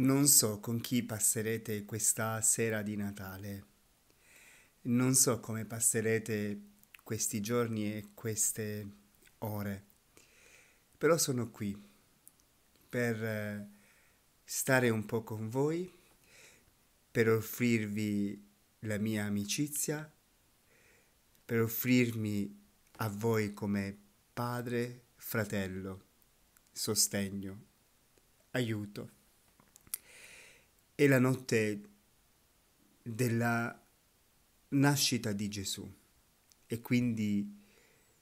Non so con chi passerete questa sera di Natale, non so come passerete questi giorni e queste ore, però sono qui per eh, stare un po' con voi, per offrirvi la mia amicizia, per offrirmi a voi come padre, fratello, sostegno, aiuto è la notte della nascita di Gesù e quindi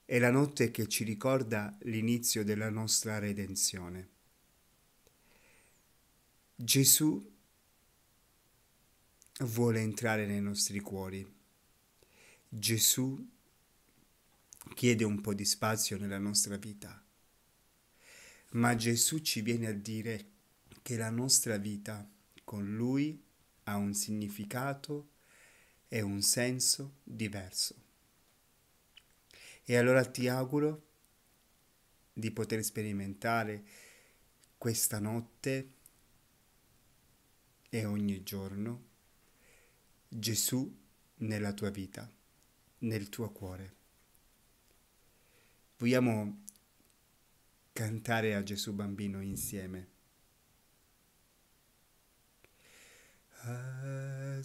è la notte che ci ricorda l'inizio della nostra redenzione. Gesù vuole entrare nei nostri cuori. Gesù chiede un po' di spazio nella nostra vita. Ma Gesù ci viene a dire che la nostra vita è con lui ha un significato e un senso diverso. E allora ti auguro di poter sperimentare questa notte e ogni giorno Gesù nella tua vita, nel tuo cuore. Vogliamo cantare a Gesù bambino insieme.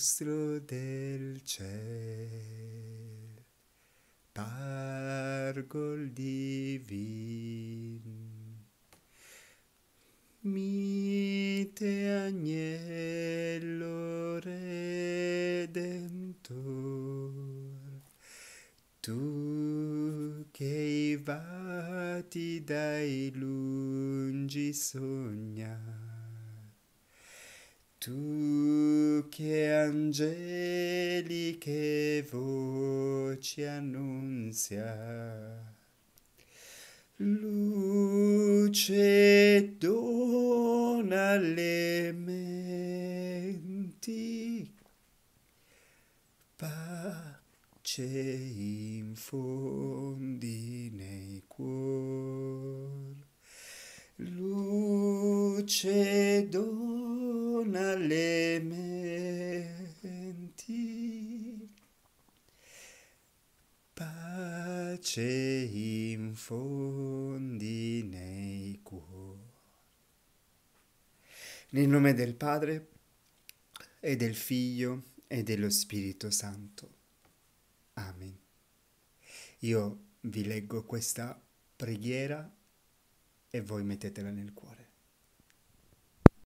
nostro del ciel, pargol divin. Mite agnello redentor, tu che i vati dai lungi sognar, tu che angeliche voci annunzia, luce dona le menti, pace infondi nei cuori, luce dona torna alle menti. Pace in infondi nei cuori. Nel nome del Padre e del Figlio e dello Spirito Santo. Amen. Io vi leggo questa preghiera e voi mettetela nel cuore.